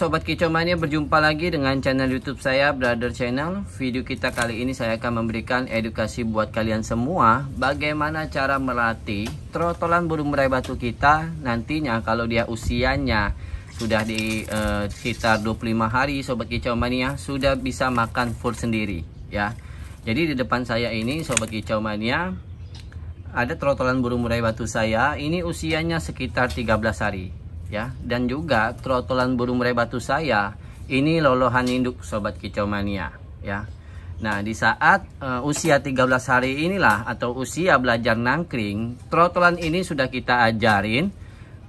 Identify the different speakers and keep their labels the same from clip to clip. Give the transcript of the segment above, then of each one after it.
Speaker 1: Sobat Kicomania berjumpa lagi dengan channel YouTube saya Brother Channel Video kita kali ini saya akan memberikan edukasi buat kalian semua Bagaimana cara melatih trotolan burung murai batu kita Nantinya kalau dia usianya sudah di eh, sekitar 25 hari Sobat Kicomania Sudah bisa makan full sendiri ya Jadi di depan saya ini Sobat Kicomania Ada trotolan burung murai batu saya Ini usianya sekitar 13 hari ya dan juga trotolan burung murai batu saya ini lolohan induk sobat kicau mania ya nah di saat uh, usia 13 hari inilah atau usia belajar nangkring trotolan ini sudah kita ajarin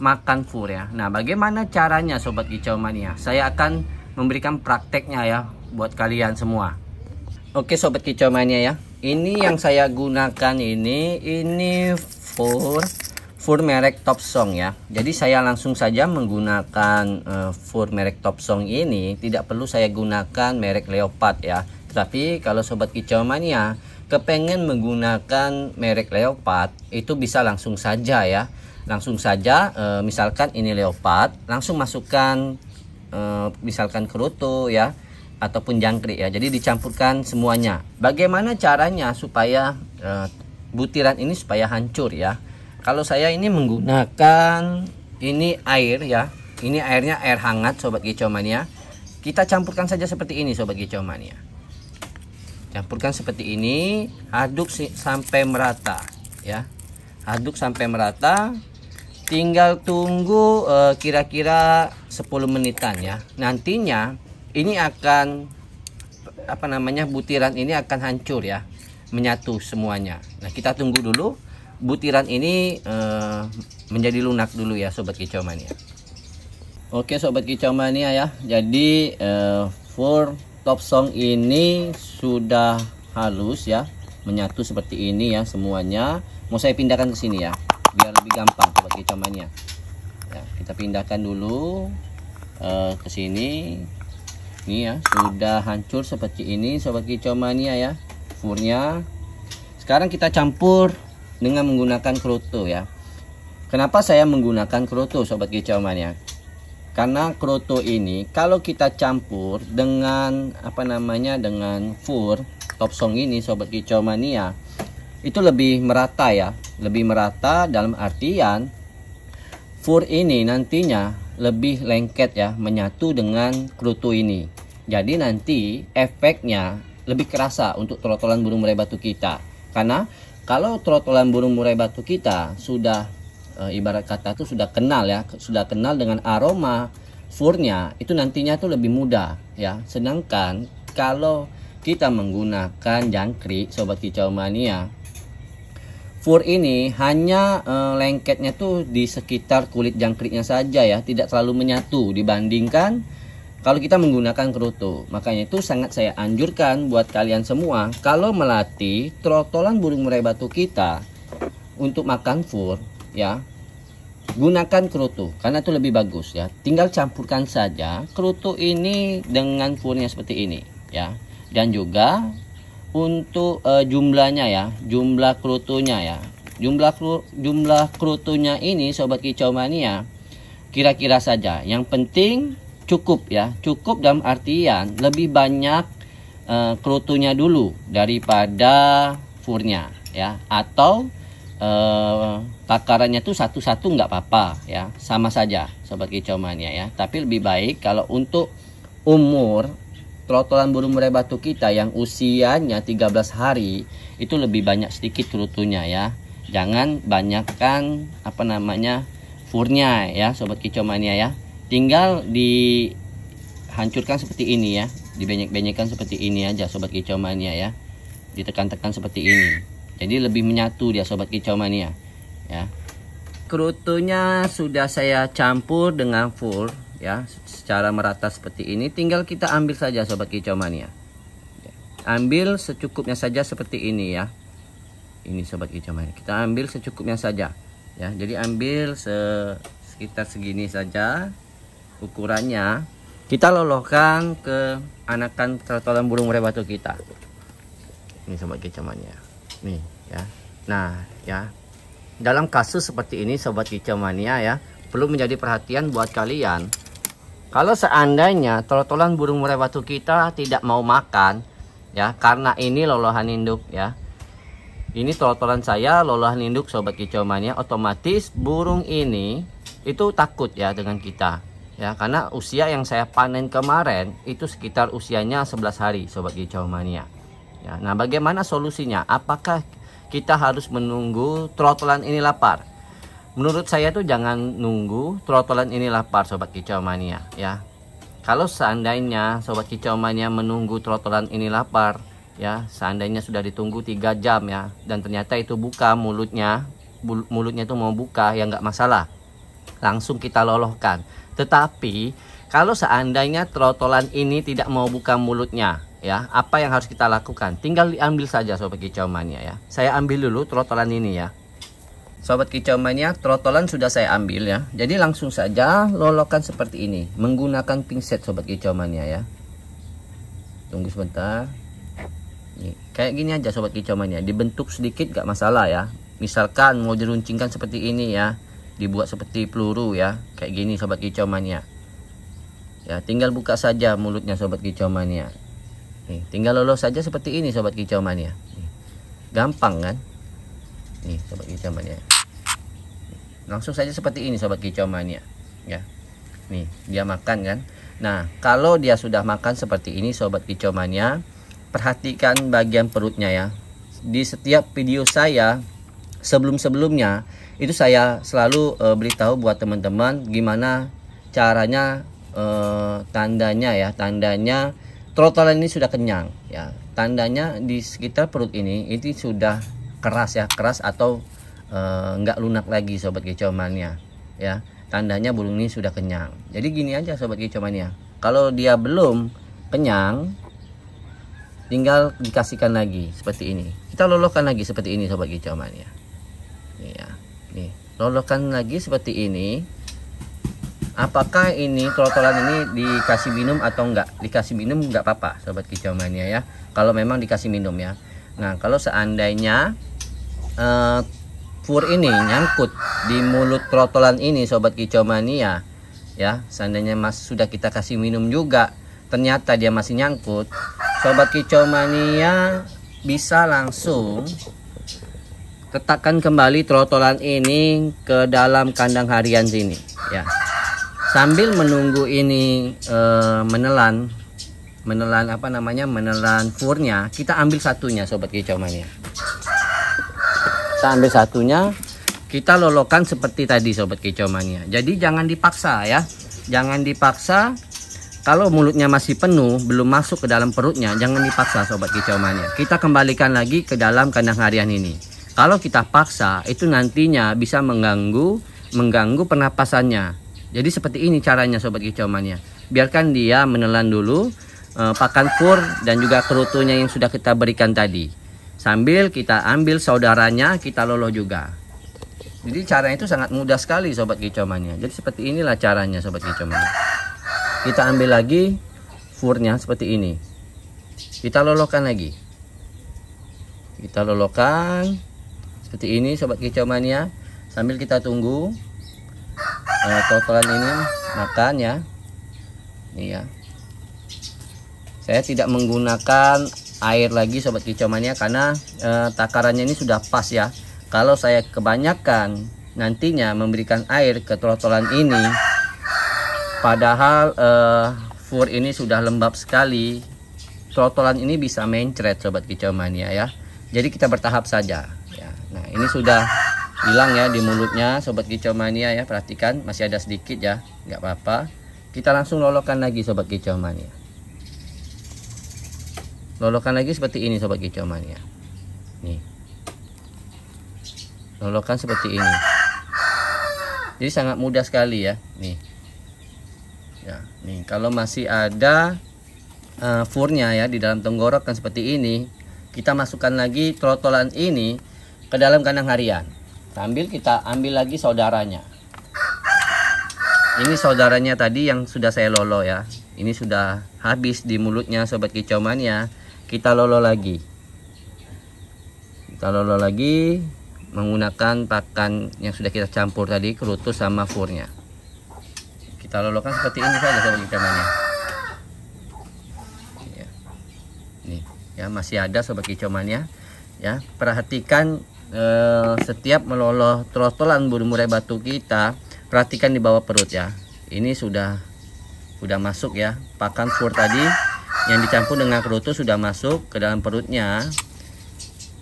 Speaker 1: makan fur ya nah bagaimana caranya sobat kicau mania saya akan memberikan prakteknya ya buat kalian semua oke sobat kicau mania ya ini yang saya gunakan ini ini fur full merek top song ya jadi saya langsung saja menggunakan uh, eh, full merek top song ini tidak perlu saya gunakan merek leopard ya tapi kalau sobat kicau mania kepengen menggunakan merek leopard itu bisa langsung saja ya langsung saja uh, misalkan ini leopard langsung masukkan uh, misalkan kerutu ya ataupun jangkrik ya jadi dicampurkan semuanya bagaimana caranya supaya uh, butiran ini supaya hancur ya kalau saya ini menggunakan ini air ya ini airnya air hangat sobat kicomania kita campurkan saja seperti ini sobat kicomania campurkan seperti ini aduk sampai merata ya aduk sampai merata tinggal tunggu eh, kira-kira 10 menitan ya nantinya ini akan apa namanya butiran ini akan hancur ya menyatu semuanya nah kita tunggu dulu butiran ini uh, menjadi lunak dulu ya sobat kicau mania. Oke sobat kicau mania ya. Jadi uh, eh, for top song ini sudah halus ya, menyatu seperti ini ya semuanya. Mau saya pindahkan ke sini ya, biar lebih gampang sobat kicau mania. Ya, kita pindahkan dulu uh, ke sini. Ini ya, sudah hancur seperti ini sobat kicau mania ya. Furnya. Sekarang kita campur dengan menggunakan kroto ya. Kenapa saya menggunakan kroto sobat kicauan ya? Karena kroto ini kalau kita campur dengan apa namanya dengan fur topsong ini sobat kicau mania itu lebih merata ya, lebih merata dalam artian fur ini nantinya lebih lengket ya, menyatu dengan kroto ini. Jadi nanti efeknya lebih kerasa untuk trotolan burung merai batu kita. Karena kalau trotolan burung murai batu kita sudah e, ibarat kata itu sudah kenal ya, sudah kenal dengan aroma furnya, itu nantinya itu lebih mudah ya. Sedangkan kalau kita menggunakan jangkrik sobat kicau mania fur ini hanya e, lengketnya tuh di sekitar kulit jangkriknya saja ya tidak terlalu menyatu dibandingkan kalau kita menggunakan kerutu. Makanya itu sangat saya anjurkan buat kalian semua kalau melatih trotolan burung murai batu kita untuk makan fur ya. Gunakan kerutu karena itu lebih bagus ya. Tinggal campurkan saja kerutu ini dengan furnya seperti ini ya. Dan juga untuk uh, jumlahnya ya, jumlah kerutunya ya. Jumlah jumlah kerutunya ini sobat kicau mania kira-kira saja. Yang penting cukup ya cukup dalam artian lebih banyak uh, kerutunya dulu daripada furnya ya atau uh, takarannya tuh satu-satu nggak apa-apa ya sama saja sobat kicau mania ya tapi lebih baik kalau untuk umur trotolan burung murai batu kita yang usianya 13 hari itu lebih banyak sedikit kerutunya ya jangan banyakkan apa namanya furnya ya sobat kicau mania ya tinggal dihancurkan seperti ini ya dibenyek benyekkan seperti ini aja sobat kicau mania ya ditekan-tekan seperti ini jadi lebih menyatu dia sobat kicau mania ya kerutunya sudah saya campur dengan full ya secara merata seperti ini tinggal kita ambil saja sobat kicau mania ambil secukupnya saja seperti ini ya ini sobat kicau mania kita ambil secukupnya saja ya jadi ambil se sekitar segini saja ukurannya kita lolohkan ke anakan trotolan burung murai batu kita ini sobat kicamannya nih ya nah ya dalam kasus seperti ini sobat kicamania ya perlu menjadi perhatian buat kalian kalau seandainya trotolan burung murai batu kita tidak mau makan ya karena ini lolohan induk ya ini trotolan saya lolohan induk sobat kicamannya otomatis burung ini itu takut ya dengan kita ya karena usia yang saya panen kemarin itu sekitar usianya 11 hari sobat kicau mania ya, nah bagaimana solusinya apakah kita harus menunggu trotolan ini lapar menurut saya tuh jangan nunggu trotolan ini lapar sobat kicau mania ya kalau seandainya sobat kicau mania menunggu trotolan ini lapar ya seandainya sudah ditunggu tiga jam ya dan ternyata itu buka mulutnya mulutnya itu mau buka ya nggak masalah langsung kita lolohkan. Tetapi kalau seandainya trotolan ini tidak mau buka mulutnya, ya, apa yang harus kita lakukan? Tinggal diambil saja sobat kicau mania ya. Saya ambil dulu trotolan ini ya. Sobat kicau mania. trotolan sudah saya ambil ya. Jadi langsung saja lolokan seperti ini menggunakan pinset sobat kicau mania ya. Tunggu sebentar. Nih, kayak gini aja sobat kicau mania. dibentuk sedikit gak masalah ya. Misalkan mau diruncingkan seperti ini ya dibuat seperti peluru ya kayak gini sobat kicau mania ya tinggal buka saja mulutnya sobat kicau mania nih tinggal lolos saja seperti ini sobat kicau mania gampang kan nih sobat kicau mania langsung saja seperti ini sobat kicau mania ya nih dia makan kan nah kalau dia sudah makan seperti ini sobat kicau mania perhatikan bagian perutnya ya di setiap video saya sebelum-sebelumnya itu saya selalu uh, beritahu buat teman-teman gimana caranya uh, tandanya ya tandanya trotolan ini sudah kenyang ya tandanya di sekitar perut ini ini sudah keras ya keras atau enggak eh, nggak lunak lagi sobat kecomannya ya tandanya burung ini sudah kenyang jadi gini aja sobat kecomannya kalau dia belum kenyang tinggal dikasihkan lagi seperti ini kita lolokkan lagi seperti ini sobat kecomannya ya nih lolokan lagi seperti ini apakah ini trotolan ini dikasih minum atau enggak dikasih minum enggak apa-apa sobat kicau mania ya kalau memang dikasih minum ya nah kalau seandainya uh, fur ini nyangkut di mulut trotolan ini sobat kicau mania ya seandainya mas sudah kita kasih minum juga ternyata dia masih nyangkut sobat kicau mania bisa langsung letakkan kembali trotolan ini ke dalam kandang harian sini ya sambil menunggu ini e, menelan menelan apa namanya menelan furnya kita ambil satunya sobat kicau mania ya. kita ambil satunya kita lolokan seperti tadi sobat kicau mania ya. jadi jangan dipaksa ya jangan dipaksa kalau mulutnya masih penuh belum masuk ke dalam perutnya jangan dipaksa sobat kicau mania ya. kita kembalikan lagi ke dalam kandang harian ini kalau kita paksa, itu nantinya bisa mengganggu mengganggu pernapasannya. Jadi seperti ini caranya sobat kicau Biarkan dia menelan dulu e, pakan pur dan juga kerutunya yang sudah kita berikan tadi. Sambil kita ambil saudaranya, kita loloh juga. Jadi caranya itu sangat mudah sekali sobat kicau Jadi seperti inilah caranya sobat kicau Kita ambil lagi furnya seperti ini. Kita lolokan lagi. Kita lolokan seperti ini sobat kicau mania sambil kita tunggu uh, ini makan ya ini iya. saya tidak menggunakan air lagi sobat kicau mania karena uh, takarannya ini sudah pas ya kalau saya kebanyakan nantinya memberikan air ke trotolan ini padahal uh, fur ini sudah lembab sekali trotolan ini bisa mencret sobat kicau mania ya jadi kita bertahap saja nah ini sudah hilang ya di mulutnya sobat kicau mania ya perhatikan masih ada sedikit ya nggak apa-apa kita langsung lolokan lagi sobat kicau mania lolokan lagi seperti ini sobat kicau mania nih lolokan seperti ini jadi sangat mudah sekali ya nih ya nih kalau masih ada uh, furnya ya di dalam tenggorokan seperti ini kita masukkan lagi trotolan ini ke dalam kandang harian. Sambil kita ambil lagi saudaranya. Ini saudaranya tadi yang sudah saya lolo ya. Ini sudah habis di mulutnya sobat kicau mania. Ya. Kita lolo lagi. Kita lolo lagi menggunakan pakan yang sudah kita campur tadi kerutus sama furnya. Kita lolokan seperti ini saja sobat kicau ya. Iya. Nih, ya masih ada sobat kicau mania ya. ya perhatikan eh, setiap meloloh trotolan burung murai batu kita perhatikan di bawah perut ya ini sudah sudah masuk ya pakan pur tadi yang dicampur dengan kerutu sudah masuk ke dalam perutnya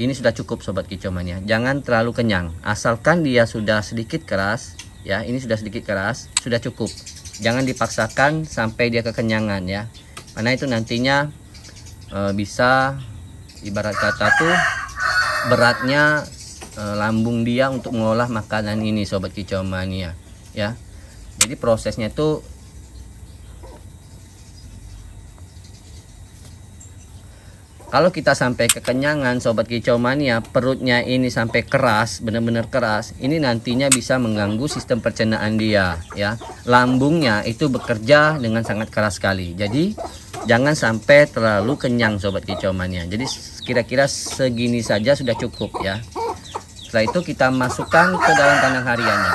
Speaker 1: ini sudah cukup sobat ya. jangan terlalu kenyang asalkan dia sudah sedikit keras ya ini sudah sedikit keras sudah cukup jangan dipaksakan sampai dia kekenyangan ya karena itu nantinya e, bisa ibarat kata tuh beratnya e, lambung dia untuk mengolah makanan ini sobat kicau mania ya jadi prosesnya itu kalau kita sampai kekenyangan sobat kicau mania perutnya ini sampai keras benar-benar keras ini nantinya bisa mengganggu sistem pencernaan dia ya lambungnya itu bekerja dengan sangat keras sekali jadi jangan sampai terlalu kenyang sobat kicau mania jadi kira-kira segini saja sudah cukup ya setelah itu kita masukkan ke dalam kandang hariannya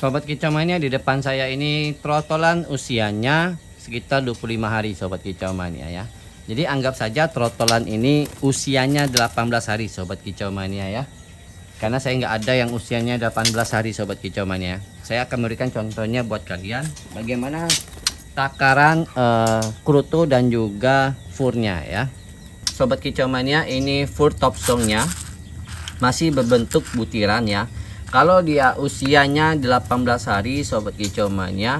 Speaker 1: sobat kicau mania di depan saya ini trotolan usianya sekitar 25 hari sobat kicau mania ya jadi anggap saja trotolan ini usianya 18 hari sobat kicau mania ya karena saya nggak ada yang usianya 18 hari sobat kicau mania ya. saya akan memberikan contohnya buat kalian bagaimana takaran uh, kruto dan juga furnya ya sobat kicau mania ya, ini fur top songnya masih berbentuk butiran ya kalau dia usianya 18 hari sobat kicau mania ya,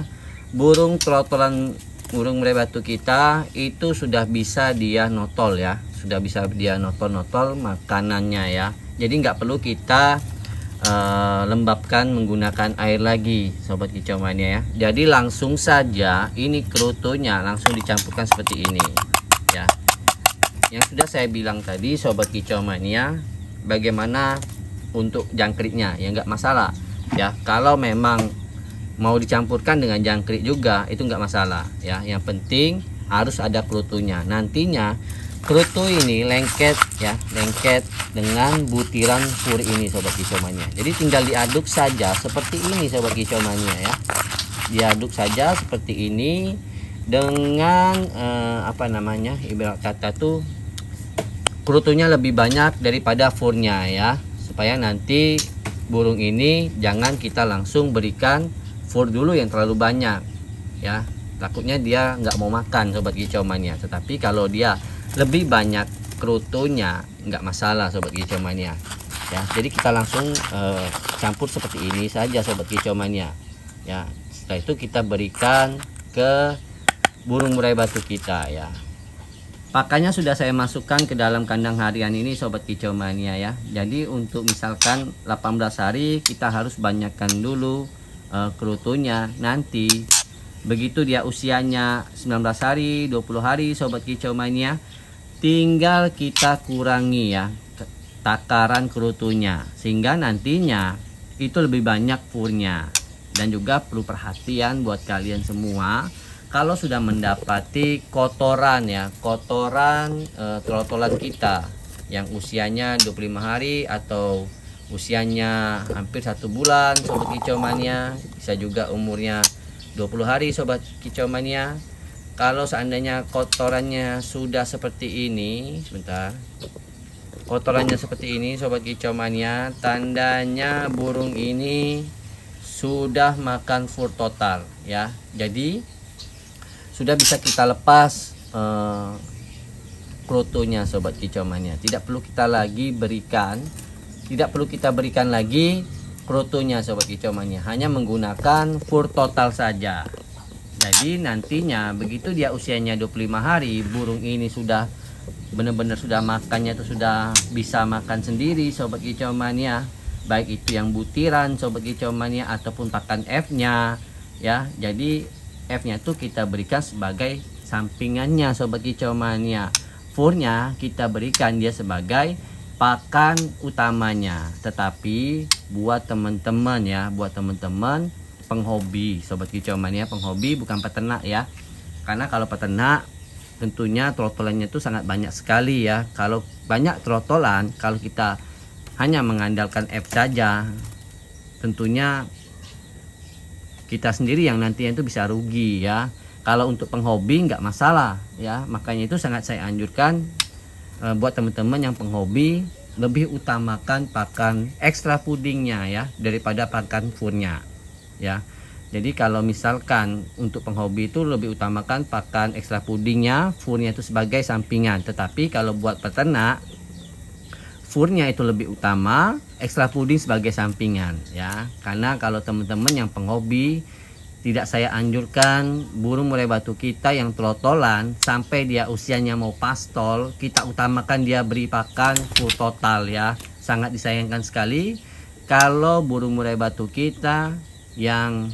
Speaker 1: burung trotolan burung merebatu kita itu sudah bisa dia notol ya sudah bisa dia notol-notol makanannya ya jadi nggak perlu kita uh, lembabkan menggunakan air lagi sobat kicau mania ya jadi langsung saja ini kerutunya langsung dicampurkan seperti ini ya yang sudah saya bilang tadi sobat kicau mania bagaimana untuk jangkriknya ya nggak masalah ya kalau memang mau dicampurkan dengan jangkrik juga itu nggak masalah ya yang penting harus ada kerutunya nantinya kerutu ini lengket ya lengket dengan butiran pur ini sobat kisomania jadi tinggal diaduk saja seperti ini sobat kisomania ya diaduk saja seperti ini dengan eh, apa namanya ibarat kata tuh kerutunya lebih banyak daripada furnya ya supaya nanti burung ini jangan kita langsung berikan fur dulu yang terlalu banyak ya takutnya dia nggak mau makan sobat kisomania tetapi kalau dia lebih banyak kerutunya nggak masalah sobat kicau mania ya jadi kita langsung uh, campur seperti ini saja sobat kicau mania ya setelah itu kita berikan ke burung murai batu kita ya pakannya sudah saya masukkan ke dalam kandang harian ini sobat kicau mania ya jadi untuk misalkan 18 hari kita harus banyakkan dulu uh, kerutunya nanti begitu dia usianya 19 hari 20 hari sobat kicau mania tinggal kita kurangi ya takaran kerutunya sehingga nantinya itu lebih banyak purnya dan juga perlu perhatian buat kalian semua kalau sudah mendapati kotoran ya kotoran e, eh, trotolan kita yang usianya 25 hari atau usianya hampir satu bulan sobat kicau mania bisa juga umurnya 20 hari sobat kicau mania kalau seandainya kotorannya sudah seperti ini sebentar kotorannya seperti ini sobat kicau mania tandanya burung ini sudah makan full total ya jadi sudah bisa kita lepas uh, eh, krotonya sobat kicau mania tidak perlu kita lagi berikan tidak perlu kita berikan lagi krotonya sobat kicau mania hanya menggunakan full total saja jadi nantinya begitu dia usianya 25 hari, burung ini sudah benar-benar sudah makannya itu sudah bisa makan sendiri sobat kicau mania baik itu yang butiran sobat kicau mania ataupun pakan F-nya ya. Jadi F-nya itu kita berikan sebagai sampingannya sobat kicau mania. Furnya kita berikan dia sebagai pakan utamanya. Tetapi buat teman-teman ya, buat teman-teman penghobi sobat kicau mania penghobi bukan peternak ya karena kalau peternak tentunya trotolannya itu sangat banyak sekali ya kalau banyak trotolan kalau kita hanya mengandalkan app saja tentunya kita sendiri yang nantinya itu bisa rugi ya kalau untuk penghobi nggak masalah ya makanya itu sangat saya anjurkan e, buat teman-teman yang penghobi lebih utamakan pakan ekstra pudingnya ya daripada pakan furnya ya. Jadi kalau misalkan untuk penghobi itu lebih utamakan pakan ekstra pudingnya, furnya itu sebagai sampingan. Tetapi kalau buat peternak, furnya itu lebih utama, ekstra puding sebagai sampingan ya. Karena kalau teman-teman yang penghobi tidak saya anjurkan burung murai batu kita yang telotolan sampai dia usianya mau pastol kita utamakan dia beri pakan full total ya sangat disayangkan sekali kalau burung murai batu kita yang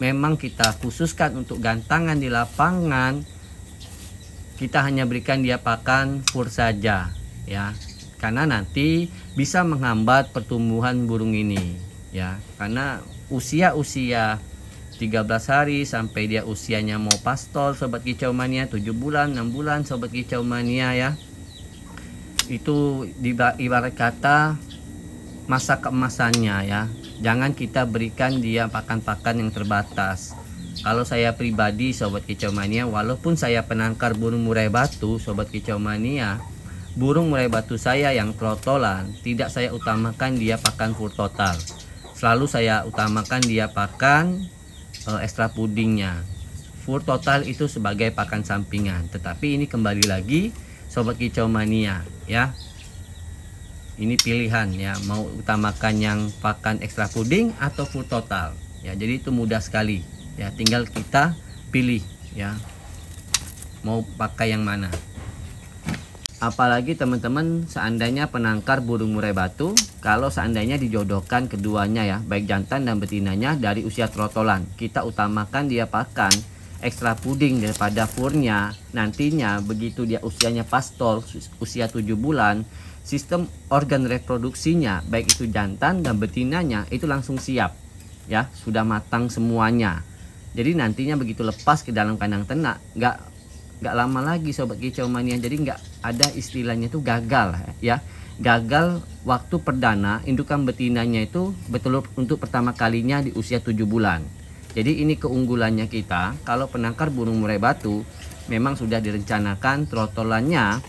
Speaker 1: memang kita khususkan untuk gantangan di lapangan kita hanya berikan dia pakan full saja ya karena nanti bisa menghambat pertumbuhan burung ini ya karena usia-usia 13 hari sampai dia usianya mau pastol sobat kicau mania 7 bulan 6 bulan sobat kicau mania ya itu ibarat kata masa keemasannya ya jangan kita berikan dia pakan-pakan yang terbatas kalau saya pribadi sobat kicau mania walaupun saya penangkar burung murai batu sobat kicau mania burung murai batu saya yang trotolan tidak saya utamakan dia pakan full total selalu saya utamakan dia pakan e, ekstra pudingnya full total itu sebagai pakan sampingan. Tetapi ini kembali lagi sobat kicau mania ya ini pilihan ya mau utamakan yang pakan ekstra puding atau full total ya jadi itu mudah sekali ya tinggal kita pilih ya mau pakai yang mana apalagi teman-teman seandainya penangkar burung murai batu kalau seandainya dijodohkan keduanya ya baik jantan dan betinanya dari usia trotolan kita utamakan dia pakan ekstra puding daripada furnya nantinya begitu dia usianya pastol usia 7 bulan sistem organ reproduksinya baik itu jantan dan betinanya itu langsung siap ya sudah matang semuanya jadi nantinya begitu lepas ke dalam kandang ternak nggak nggak lama lagi sobat kicau mania jadi nggak ada istilahnya itu gagal ya gagal waktu perdana indukan betinanya itu betul untuk pertama kalinya di usia 7 bulan. Jadi ini keunggulannya kita kalau penangkar burung murai batu memang sudah direncanakan trotolannya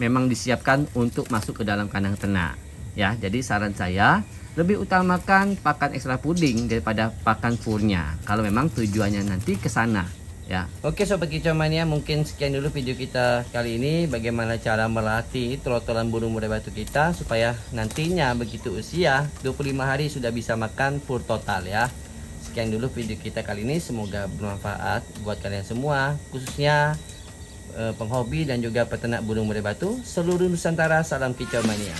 Speaker 1: memang disiapkan untuk masuk ke dalam kandang ternak ya jadi saran saya lebih utamakan pakan ekstra puding daripada pakan furnya kalau memang tujuannya nanti ke sana ya oke sobat kicau mania mungkin sekian dulu video kita kali ini bagaimana cara melatih trotolan burung murai batu kita supaya nantinya begitu usia 25 hari sudah bisa makan pur total ya sekian dulu video kita kali ini semoga bermanfaat buat kalian semua khususnya Eh, penghobi dan juga peternak burung murai batu seluruh Nusantara salam kicau mania